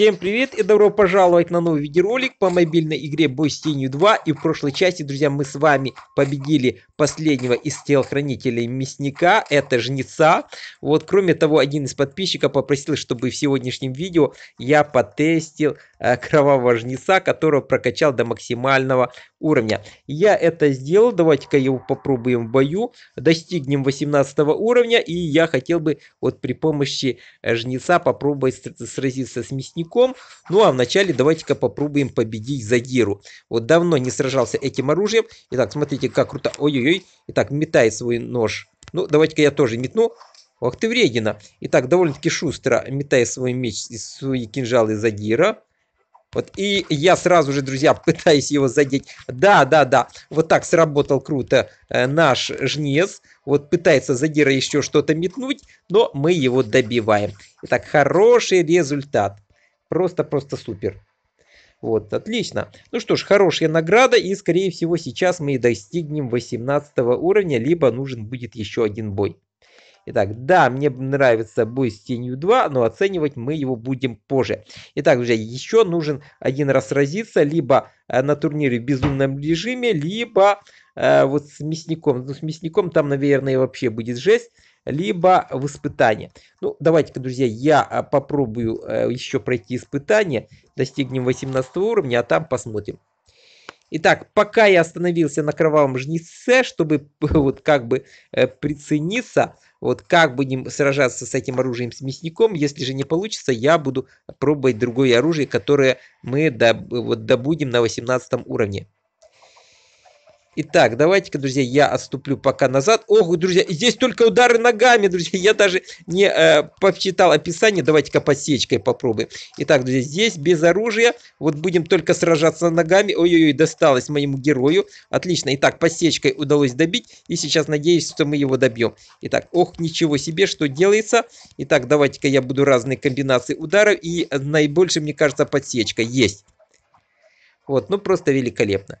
Всем привет и добро пожаловать на новый видеоролик по мобильной игре Бой с тенью 2. И в прошлой части, друзья, мы с вами победили последнего из телохранителей мясника, это жнеца. Вот, кроме того, один из подписчиков попросил, чтобы в сегодняшнем видео я потестил э, кровавого жнеца, которого прокачал до максимального уровня. Я это сделал, давайте-ка его попробуем в бою. Достигнем 18 уровня и я хотел бы вот при помощи э, жнеца попробовать сразиться с мясником клинком. Ну а вначале давайте-ка попробуем победить Загиру. Вот давно не сражался этим оружием. Итак, смотрите, как круто. Ой-ой-ой. Итак, метает свой нож. Ну, давайте-ка я тоже метну. Ох ты вредина. Итак, довольно-таки шустро метая свой меч и свои кинжалы Загира. Вот, и я сразу же, друзья, пытаюсь его задеть. Да, да, да, вот так сработал круто э, наш жнец. Вот пытается задира еще что-то метнуть, но мы его добиваем. Итак, хороший результат. Просто-просто супер. Вот, отлично. Ну что ж, хорошая награда. И, скорее всего, сейчас мы и достигнем 18 уровня. Либо нужен будет еще один бой. Итак, да, мне нравится бой с тенью 2, но оценивать мы его будем позже. Итак, друзья, еще нужен один раз сразиться, либо э, на турнире в безумном режиме, либо э, вот с мясником. Ну, с мясником там, наверное, вообще будет жесть либо в испытание. Ну, давайте-ка, друзья, я а, попробую э, еще пройти испытание, достигнем 18 уровня, а там посмотрим. Итак, пока я остановился на кровавом жнеце, чтобы вот как бы э, прицениться, вот как будем сражаться с этим оружием с мясником, если же не получится, я буду пробовать другое оружие, которое мы доб вот добудем на 18 уровне. Итак, давайте-ка, друзья, я отступлю пока назад. Ох, друзья, здесь только удары ногами, друзья. Я даже не э, почитал описание. Давайте-ка посечкой попробуем. Итак, друзья, здесь без оружия. Вот будем только сражаться ногами. Ой-ой-ой, досталось моему герою. Отлично. Итак, посечкой удалось добить. И сейчас надеюсь, что мы его добьем. Итак, ох, ничего себе, что делается. Итак, давайте-ка я буду разные комбинации ударов. И наибольше, мне кажется, подсечка есть. Вот, ну просто великолепно.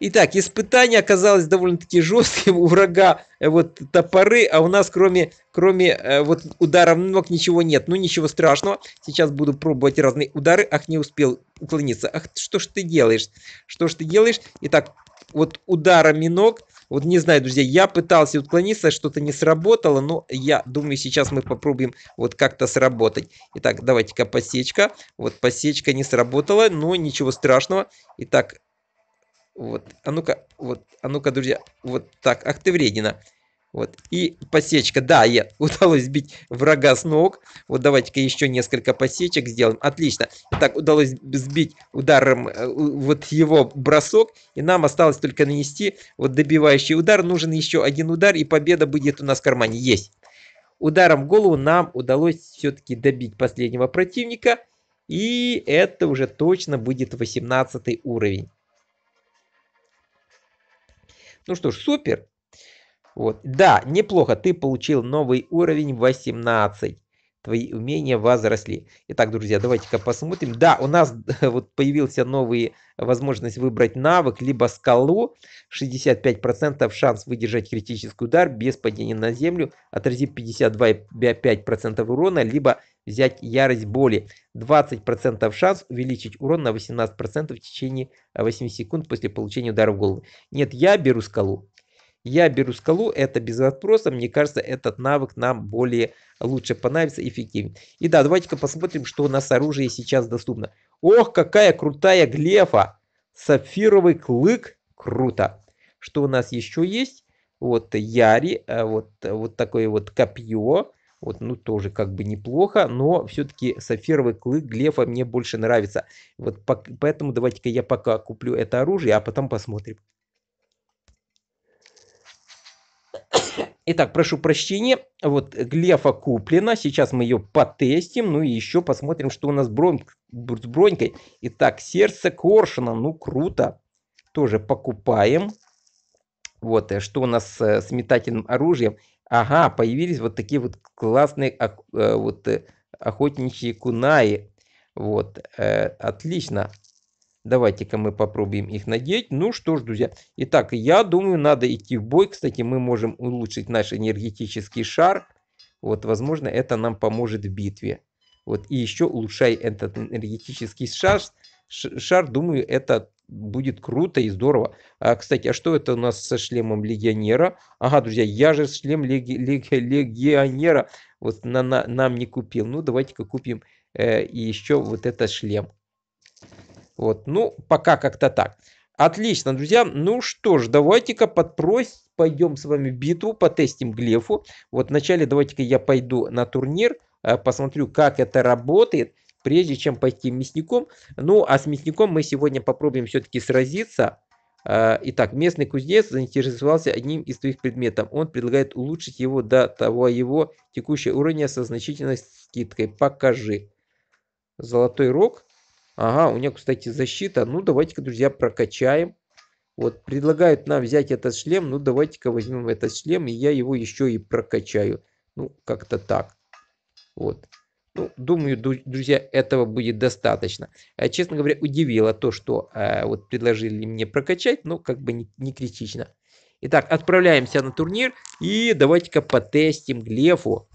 Итак, испытание оказалось довольно-таки жестким. У врага э, вот топоры, а у нас кроме, кроме э, вот ударов ног ничего нет. Ну, ничего страшного. Сейчас буду пробовать разные удары. Ах, не успел уклониться. Ах, что ж ты делаешь? Что ж ты делаешь? Итак, вот ударами ног. Вот не знаю, друзья, я пытался уклониться, что-то не сработало, но я думаю, сейчас мы попробуем вот как-то сработать. Итак, давайте-ка посечка. Вот посечка не сработала, но ничего страшного. Итак, вот, а ну-ка, вот, а ну-ка, друзья, вот так, ах ты вредина. Вот, и посечка, да, я удалось сбить врага с ног. Вот давайте-ка еще несколько посечек сделаем. Отлично. Так, удалось сбить ударом э, вот его бросок. И нам осталось только нанести вот добивающий удар. Нужен еще один удар, и победа будет у нас в кармане. Есть. Ударом в голову нам удалось все-таки добить последнего противника. И это уже точно будет 18 уровень. Ну что ж, супер. Вот. Да, неплохо, ты получил новый уровень 18 твои умения возросли. Итак, друзья, давайте-ка посмотрим. Да, у нас вот появился новый возможность выбрать навык, либо скалу, 65% шанс выдержать критический удар без падения на землю, отразив 52,5% урона, либо взять ярость боли. 20% шанс увеличить урон на 18% в течение 8 секунд после получения удара в голову. Нет, я беру скалу. Я беру скалу, это без вопроса. Мне кажется, этот навык нам более лучше понравится, эффективнее. И да, давайте-ка посмотрим, что у нас оружие сейчас доступно. Ох, какая крутая глефа! Сапфировый клык. Круто. Что у нас еще есть? Вот Яри, э, вот, вот такое вот копье. Вот, ну, тоже как бы неплохо, но все-таки сапфировый клык Глефа мне больше нравится. Вот поэтому давайте-ка я пока куплю это оружие, а потом посмотрим. Итак, прошу прощения, вот глефа куплена, сейчас мы ее потестим, ну и еще посмотрим, что у нас с, брон... с бронькой. Итак, сердце коршуна, ну круто, тоже покупаем. Вот, э, что у нас э, с метательным оружием. Ага, появились вот такие вот классные э, вот, охотничьи кунаи. Вот, отлично. Давайте-ка мы попробуем их надеть. Ну что ж, друзья. Итак, я думаю, надо идти в бой. Кстати, мы можем улучшить наш энергетический шар. Вот, возможно, это нам поможет в битве. Вот, и еще улучшай этот энергетический шар, шар, думаю, это будет круто и здорово. А, кстати, а что это у нас со шлемом легионера? Ага, друзья, я же шлем леги, леги, легионера вот на, на, нам не купил. Ну, давайте-ка купим э, еще вот этот шлем. Вот, ну, пока как-то так. Отлично, друзья. Ну что ж, давайте-ка подпрось, пойдем с вами в битву, потестим Глефу. Вот вначале давайте-ка я пойду на турнир, э, посмотрю, как это работает, прежде чем пойти мясником. Ну, а с мясником мы сегодня попробуем все-таки сразиться. Э, итак, местный кузнец заинтересовался одним из твоих предметов. Он предлагает улучшить его до того его текущего уровня со значительной скидкой. Покажи. Золотой рог. Ага, у меня, кстати, защита. Ну, давайте-ка, друзья, прокачаем. Вот, предлагают нам взять этот шлем. Ну, давайте-ка возьмем этот шлем, и я его еще и прокачаю. Ну, как-то так. Вот. Ну, думаю, друзья, этого будет достаточно. А, честно говоря, удивило то, что э, вот предложили мне прокачать, но как бы не, не критично. Итак, отправляемся на турнир и давайте-ка потестим Глефу.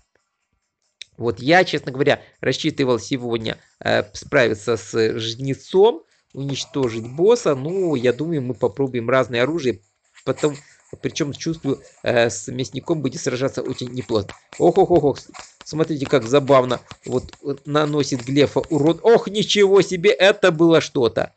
Вот я, честно говоря, рассчитывал сегодня э, справиться с жнецом, уничтожить босса. Ну, я думаю, мы попробуем разные оружия. Потом, причем чувствую, э, с мясником будет сражаться очень неплохо. ох ох ох, ох. смотрите, как забавно. Вот э, наносит Глефа урон. Ох, ничего себе, это было что-то.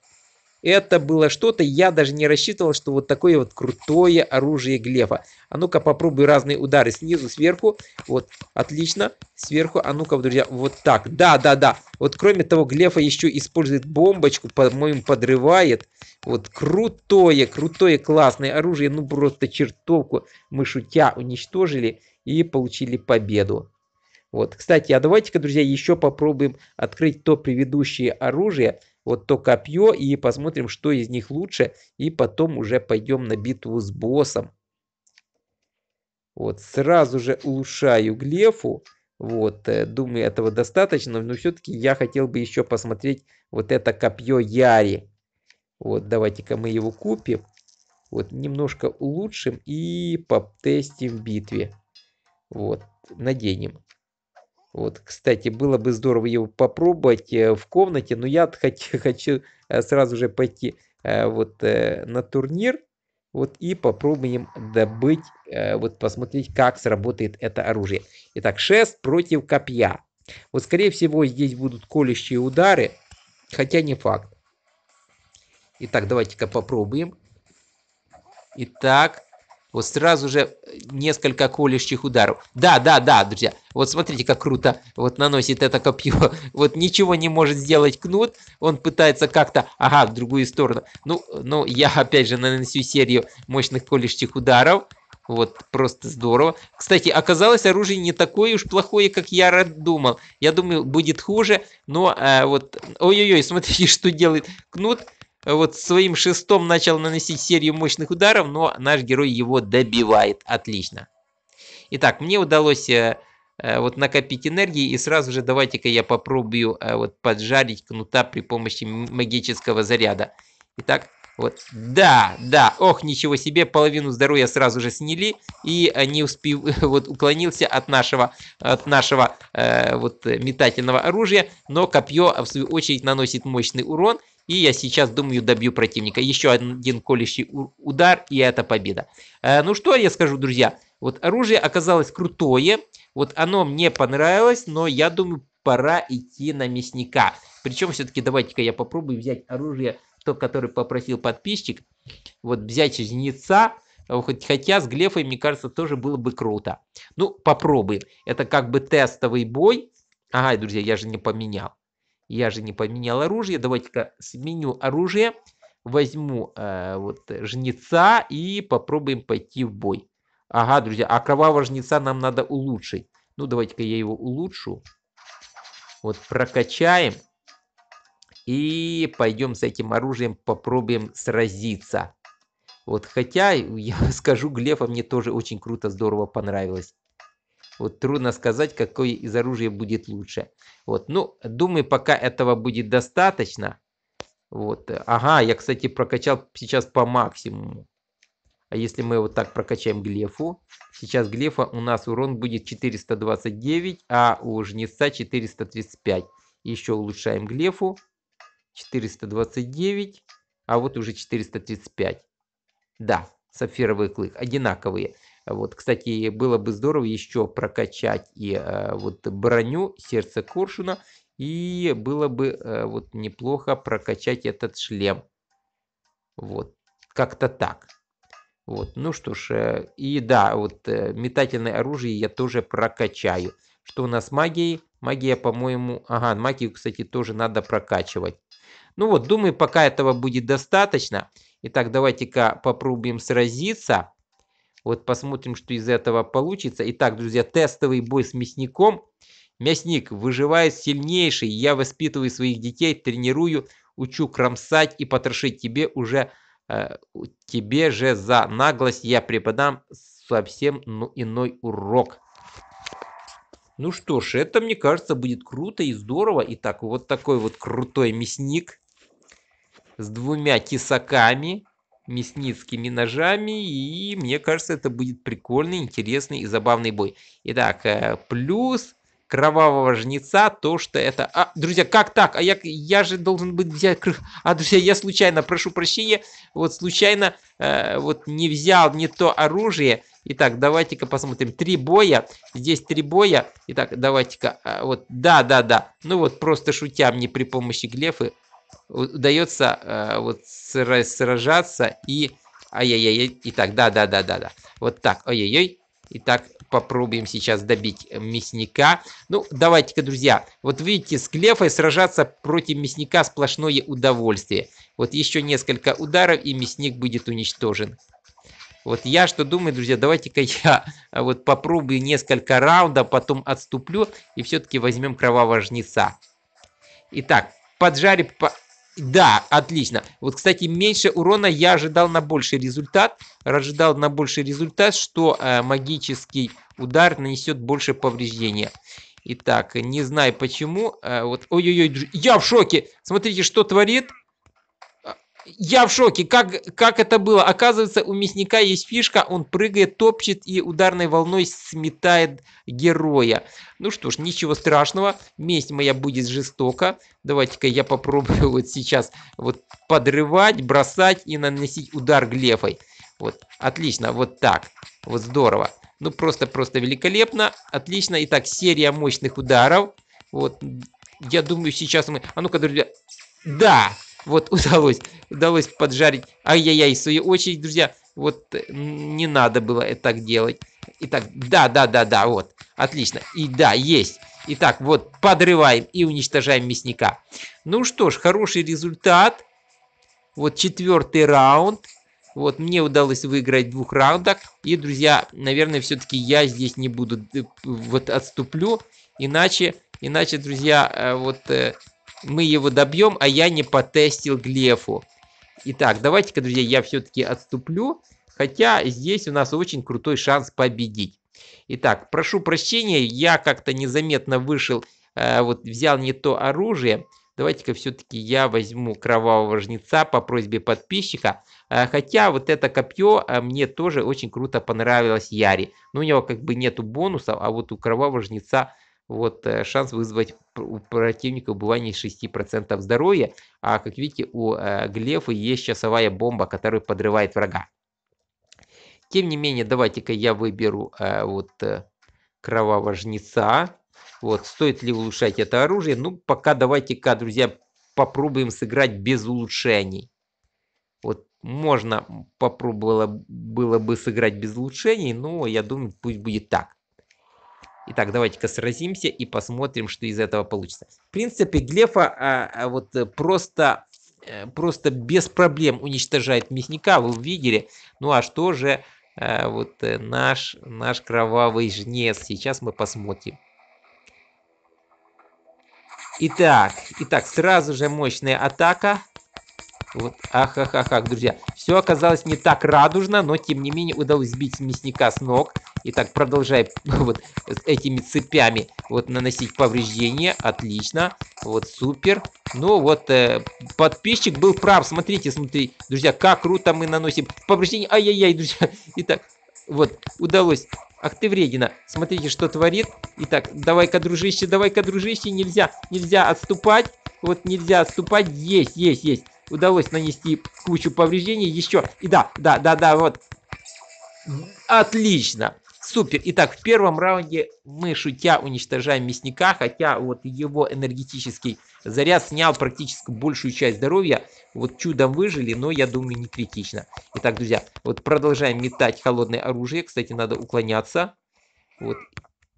Это было что-то, я даже не рассчитывал, что вот такое вот крутое оружие Глефа. А ну-ка попробую разные удары снизу, сверху. Вот, отлично. Сверху, а ну-ка, друзья, вот так. Да, да, да. Вот кроме того, Глефа еще использует бомбочку, по-моему, подрывает. Вот крутое, крутое, классное оружие. Ну просто чертовку мы шутя уничтожили и получили победу. Вот, кстати, а давайте-ка, друзья, еще попробуем открыть то предыдущее оружие, вот то копье и посмотрим, что из них лучше. И потом уже пойдем на битву с боссом. Вот, сразу же улучшаю Глефу. Вот, э, думаю, этого достаточно, но все-таки я хотел бы еще посмотреть вот это копье Яри. Вот, давайте-ка мы его купим. Вот, немножко улучшим и потестим в битве. Вот, наденем. Вот, кстати, было бы здорово его попробовать э, в комнате, но я хочу, хочу э, сразу же пойти э, вот на турнир, вот и попробуем добыть, вот посмотреть, как сработает это оружие. Итак, шест против копья. Вот, скорее всего, здесь будут колющие удары, хотя не факт. Итак, давайте-ка попробуем. Итак, вот сразу же э, несколько колющих ударов. Да, да, да, друзья. Вот смотрите, как круто вот наносит это копье. Вот ничего не может сделать кнут. Он пытается как-то, ага, в другую сторону. Ну, ну, я опять же нанесу серию мощных колющих ударов. Вот, просто здорово. Кстати, оказалось, оружие не такое уж плохое, как я думал. Я думал, будет хуже, но э, вот... Ой-ой-ой, смотрите, что делает кнут вот своим шестом начал наносить серию мощных ударов, но наш герой его добивает. Отлично. Итак, мне удалось э, э, вот накопить энергии и сразу же давайте-ка я попробую э, вот поджарить кнута при помощи магического заряда. Итак, вот, да, да, ох, ничего себе, половину здоровья сразу же сняли и не успел, вот уклонился от нашего, от нашего э, вот метательного оружия, но копье в свою очередь наносит мощный урон и я сейчас, думаю, добью противника. Еще один колющий удар, и это победа. Э, ну что я скажу, друзья. Вот оружие оказалось крутое. Вот оно мне понравилось, но я думаю, пора идти на мясника. Причем все-таки давайте-ка я попробую взять оружие, то, который попросил подписчик. Вот взять жнеца. А хотя с глефой, мне кажется, тоже было бы круто. Ну, попробуем. Это как бы тестовый бой. Ага, друзья, я же не поменял. Я же не поменял оружие. Давайте-ка сменю оружие. Возьму э, вот жнеца и попробуем пойти в бой. Ага, друзья, а кровавого жнеца нам надо улучшить. Ну, давайте-ка я его улучшу. Вот прокачаем. И пойдем с этим оружием попробуем сразиться. Вот хотя, я скажу, Глефа мне тоже очень круто, здорово понравилось. Вот трудно сказать, какое из оружия будет лучше. Вот, ну, думаю, пока этого будет достаточно. Вот, э, ага, я, кстати, прокачал сейчас по максимуму. А если мы вот так прокачаем глефу, сейчас глефа у нас урон будет 429, а у жнеца 435. Еще улучшаем глефу. 429, а вот уже 435. Да, сапфировый клык, одинаковые. Вот, кстати, было бы здорово еще прокачать и э, вот броню сердца коршуна, и было бы э, вот неплохо прокачать этот шлем. Вот, как-то так. Вот, ну что ж, э, и да, вот э, метательное оружие я тоже прокачаю. Что у нас с магией? Магия, по-моему, ага, магию, кстати, тоже надо прокачивать. Ну вот, думаю, пока этого будет достаточно. Итак, давайте-ка попробуем сразиться. Вот посмотрим, что из этого получится. Итак, друзья, тестовый бой с мясником. Мясник, выживает сильнейший. Я воспитываю своих детей, тренирую, учу кромсать и потрошить. Тебе уже, э, тебе же за наглость я преподам совсем ну, иной урок. Ну что ж, это, мне кажется, будет круто и здорово. Итак, вот такой вот крутой мясник с двумя тесаками мясницкими ножами, и мне кажется, это будет прикольный, интересный и забавный бой. Итак, э, плюс кровавого жнеца, то, что это... А, друзья, как так? А я, я же должен быть взять... А, друзья, я случайно, прошу прощения, вот случайно э, вот не взял не то оружие. Итак, давайте-ка посмотрим. Три боя. Здесь три боя. Итак, давайте-ка... Э, вот, да, да, да. Ну вот, просто шутя мне при помощи глефы удается э, вот сражаться и... Ай-яй-яй, итак, да-да-да-да-да. Вот так, ой-ой-ой. Итак, попробуем сейчас добить мясника. Ну, давайте-ка, друзья. Вот видите, с Клефой сражаться против мясника сплошное удовольствие. Вот еще несколько ударов, и мясник будет уничтожен. Вот я что думаю, друзья, давайте-ка я а, вот попробую несколько раундов, потом отступлю и все-таки возьмем кровавого жнеца. Итак, поджарим да, отлично. Вот, кстати, меньше урона я ожидал на больший результат. Ожидал на больший результат, что э, магический удар нанесет больше повреждения. Итак, не знаю почему. Э, вот, ой-ой-ой, я в шоке. Смотрите, что творит. Я в шоке, как, как это было. Оказывается, у мясника есть фишка, он прыгает, топчет и ударной волной сметает героя. Ну что ж, ничего страшного, месть моя будет жестока. Давайте-ка я попробую вот сейчас вот подрывать, бросать и наносить удар глефой. Вот, отлично, вот так, вот здорово. Ну просто-просто великолепно, отлично. Итак, серия мощных ударов. Вот, я думаю, сейчас мы... А ну-ка, друзья... Да! Вот, удалось. Удалось поджарить. Ай-яй-яй, в свою очередь, друзья, вот э, не надо было это так делать. Итак, да, да, да, да, вот. Отлично. И да, есть. Итак, вот, подрываем и уничтожаем мясника. Ну что ж, хороший результат. Вот четвертый раунд. Вот, мне удалось выиграть в двух раундах. И, друзья, наверное, все-таки я здесь не буду, э, вот, отступлю. Иначе, иначе, друзья, э, вот, мы его добьем, а я не потестил Глефу. Итак, давайте-ка, друзья, я все-таки отступлю. Хотя здесь у нас очень крутой шанс победить. Итак, прошу прощения, я как-то незаметно вышел, э, вот взял не то оружие. Давайте-ка все-таки я возьму кровавого жнеца по просьбе подписчика. Э, хотя вот это копье э, мне тоже очень круто понравилось Яре. Но ну, у него как бы нету бонусов, а вот у кровавого жнеца вот э, шанс вызвать у противника убывание 6% здоровья. А как видите, у э, Глефа есть часовая бомба, которая подрывает врага. Тем не менее, давайте-ка я выберу э, вот э, кровавого жнеца. Вот, стоит ли улучшать это оружие? Ну, пока давайте-ка, друзья, попробуем сыграть без улучшений. Вот можно попробовало было бы сыграть без улучшений, но я думаю, пусть будет так. Итак, давайте-ка сразимся и посмотрим, что из этого получится. В принципе, Глефа а, а, вот э, просто, э, просто без проблем уничтожает мясника, вы увидели. Ну а что же а, вот наш, наш кровавый жнец? Сейчас мы посмотрим. Итак, итак, сразу же мощная атака. Вот, ах, ах, ах, ах, друзья. Все оказалось не так радужно, но тем не менее удалось сбить мясника с ног. И так продолжай вот этими цепями вот наносить повреждения. Отлично. Вот супер. Ну вот, э, подписчик был прав. Смотрите, смотрите, друзья, как круто мы наносим повреждения. Ай-яй-яй, друзья. Итак, вот, удалось. Ах ты вредина, смотрите, что творит. Итак, давай-ка, дружище, давай-ка, дружище, нельзя, нельзя отступать. Вот нельзя отступать. Есть, есть, есть удалось нанести кучу повреждений еще. И да, да, да, да, вот. Отлично. Супер. Итак, в первом раунде мы, шутя, уничтожаем мясника, хотя вот его энергетический заряд снял практически большую часть здоровья. Вот чудом выжили, но я думаю, не критично. Итак, друзья, вот продолжаем метать холодное оружие. Кстати, надо уклоняться. Вот.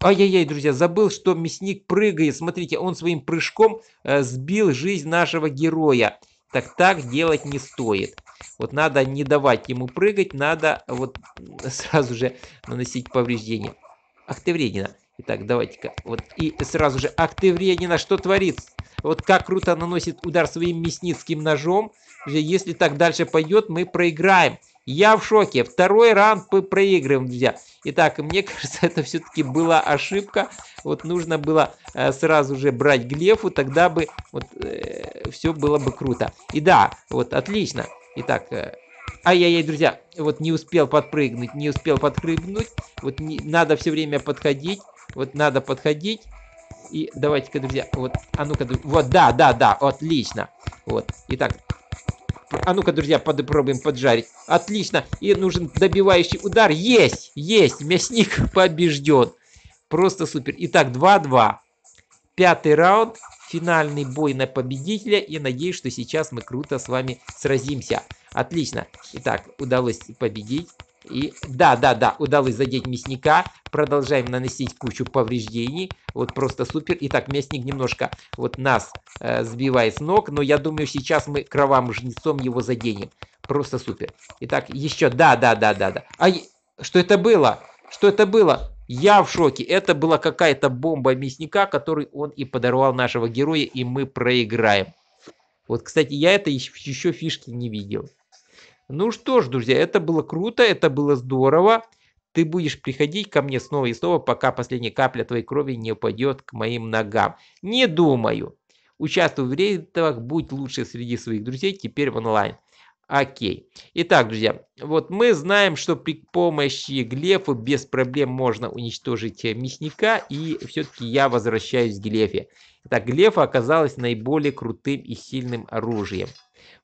Ай-яй-яй, друзья, забыл, что мясник прыгает. Смотрите, он своим прыжком э, сбил жизнь нашего героя. Так так делать не стоит. Вот надо не давать ему прыгать, надо вот сразу же наносить повреждения. Ах Итак, давайте-ка. Вот и сразу же. Ах что творится? Вот как круто наносит удар своим мясницким ножом. Если так дальше пойдет, мы проиграем. Я в шоке. Второй раунд мы проигрываем, друзья. Итак, мне кажется, это все-таки была ошибка. Вот нужно было э, сразу же брать Глефу, тогда бы вот, э, все было бы круто. И да, вот отлично. Итак, э, ай-яй-яй, друзья, вот не успел подпрыгнуть, не успел подпрыгнуть. Вот не, надо все время подходить. Вот надо подходить. И давайте-ка, друзья, вот, а ну-ка, вот, да, да, да, отлично. Вот, итак, а ну-ка, друзья, попробуем поджарить. Отлично. И нужен добивающий удар. Есть! Есть! Мясник побежден. Просто супер. Итак, 2-2. Пятый раунд. Финальный бой на победителя. И надеюсь, что сейчас мы круто с вами сразимся. Отлично. Итак, удалось победить. И да, да, да, удалось задеть мясника. Продолжаем наносить кучу повреждений. Вот просто супер. Итак, мясник немножко вот нас э, сбивает с ног. Но я думаю, сейчас мы кровавым жнецом его заденем. Просто супер. Итак, еще. Да, да, да, да, да. А что это было? Что это было? Я в шоке. Это была какая-то бомба мясника, который он и подорвал нашего героя, и мы проиграем. Вот, кстати, я это еще фишки не видел. Ну что ж, друзья, это было круто, это было здорово. Ты будешь приходить ко мне снова и снова, пока последняя капля твоей крови не упадет к моим ногам. Не думаю. Участвуй в рейтингах, будь лучше среди своих друзей, теперь в онлайн. Окей. Итак, друзья, вот мы знаем, что при помощи глефа без проблем можно уничтожить мясника, и все-таки я возвращаюсь к глефе. Итак, глефа оказалась наиболее крутым и сильным оружием.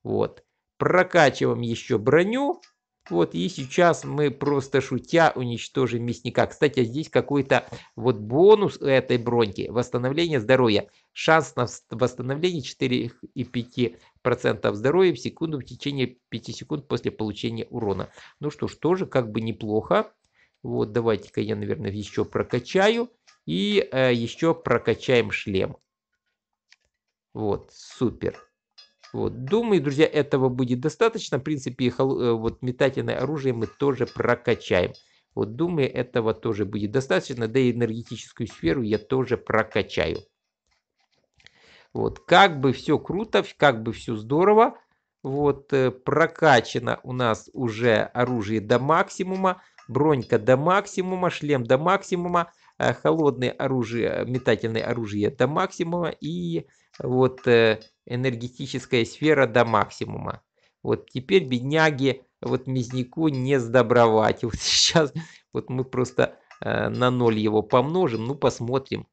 Вот прокачиваем еще броню. Вот, и сейчас мы просто шутя уничтожим мясника. Кстати, здесь какой-то вот бонус этой броньки. Восстановление здоровья. Шанс на восстановление 4,5% здоровья в секунду в течение 5 секунд после получения урона. Ну что ж, тоже как бы неплохо. Вот, давайте-ка я, наверное, еще прокачаю. И э, еще прокачаем шлем. Вот, супер. Вот. Думаю, друзья, этого будет достаточно. В принципе, э, вот метательное оружие мы тоже прокачаем. Вот думаю, этого тоже будет достаточно. Да и энергетическую сферу я тоже прокачаю. Вот, как бы все круто, как бы все здорово. Вот, э, прокачано у нас уже оружие до максимума, бронька до максимума, шлем до максимума, э, холодное оружие, метательное оружие до максимума и вот э, энергетическая сфера до максимума. Вот теперь бедняги, вот Мизняку не сдобровать. Вот сейчас вот мы просто э, на ноль его помножим, ну посмотрим.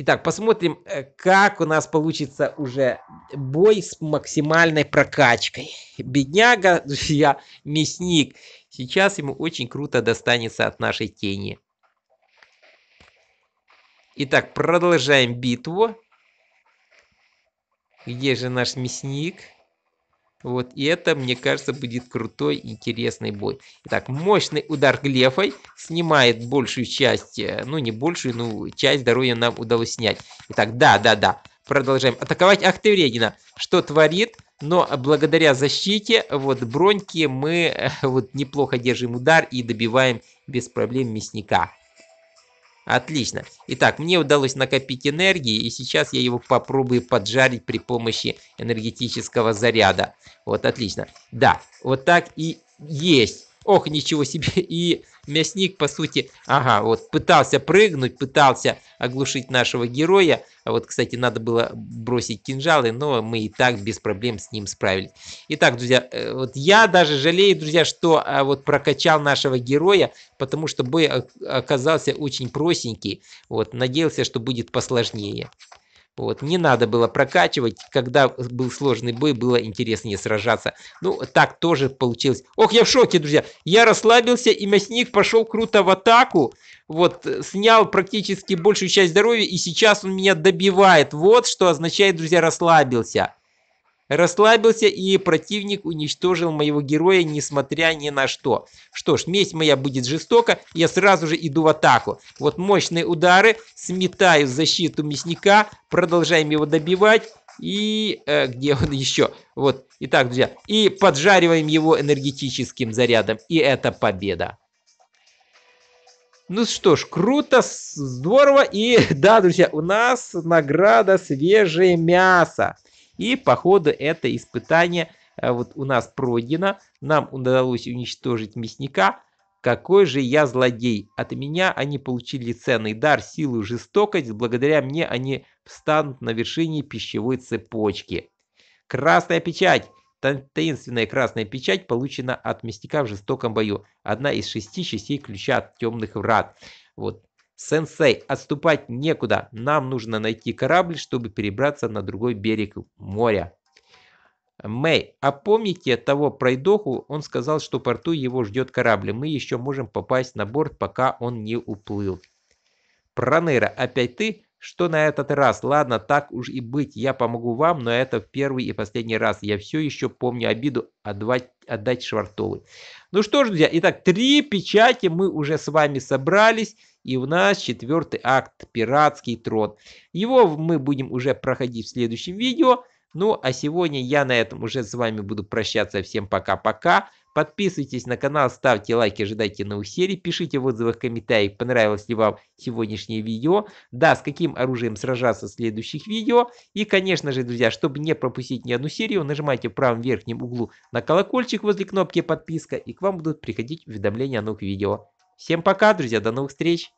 Итак, посмотрим, э, как у нас получится уже бой с максимальной прокачкой. Бедняга, я мясник. Сейчас ему очень круто достанется от нашей тени. Итак, продолжаем битву. Где же наш мясник? Вот, и это, мне кажется, будет крутой, интересный бой. Итак, мощный удар глефой снимает большую часть, э, ну не большую, ну часть здоровья нам удалось снять. Итак, да, да, да, продолжаем. Атаковать Ахтевредина. Что творит? Но благодаря защите, вот броньки, мы э, вот неплохо держим удар и добиваем без проблем мясника. Отлично. Итак, мне удалось накопить энергии, и сейчас я его попробую поджарить при помощи энергетического заряда. Вот, отлично. Да, вот так и есть. Ох, ничего себе. И мясник, по сути, ага, вот пытался прыгнуть, пытался оглушить нашего героя. А вот, кстати, надо было бросить кинжалы, но мы и так без проблем с ним справились. Итак, друзья, э, вот я даже жалею, друзья, что а, вот прокачал нашего героя, потому что бой э, оказался очень простенький. Вот, надеялся, что будет посложнее. Вот, не надо было прокачивать, когда был сложный бой, было интереснее сражаться. Ну, так тоже получилось. Ох, я в шоке, друзья. Я расслабился, и мясник пошел круто в атаку. Вот, снял практически большую часть здоровья, и сейчас он меня добивает. Вот, что означает, друзья, расслабился. Расслабился, и противник уничтожил моего героя, несмотря ни на что. Что ж, месть моя будет жестока, я сразу же иду в атаку. Вот мощные удары, сметаю защиту мясника, продолжаем его добивать. И э, где он еще? Вот, итак, друзья, и поджариваем его энергетическим зарядом. И это победа. Ну что ж, круто, здорово. И да, друзья, у нас награда свежее мясо. И по ходу это испытание э, вот у нас пройдено. Нам удалось уничтожить мясника. Какой же я злодей! От меня они получили ценный дар, силу, жестокость. Благодаря мне они встанут на вершине пищевой цепочки. Красная печать! Таинственная красная печать получена от мясника в жестоком бою. Одна из шести частей ключа от темных врат. Вот. Сенсей, отступать некуда. Нам нужно найти корабль, чтобы перебраться на другой берег моря. Мэй, а помните того пройдоху? Он сказал, что в порту его ждет корабль. Мы еще можем попасть на борт, пока он не уплыл. Пронера, опять ты? Что на этот раз? Ладно, так уж и быть, я помогу вам, но это в первый и последний раз. Я все еще помню обиду отдать, отдать швартовы. Ну что ж, друзья, итак, три печати мы уже с вами собрались. И у нас четвертый акт «Пиратский трон». Его мы будем уже проходить в следующем видео. Ну, а сегодня я на этом уже с вами буду прощаться. Всем пока-пока. Подписывайтесь на канал, ставьте лайки, ожидайте новых серий, пишите в отзывах, комментариях, понравилось ли вам сегодняшнее видео, да, с каким оружием сражаться в следующих видео. И, конечно же, друзья, чтобы не пропустить ни одну серию, нажимайте в правом верхнем углу на колокольчик возле кнопки подписка, и к вам будут приходить уведомления о новых видео. Всем пока, друзья, до новых встреч!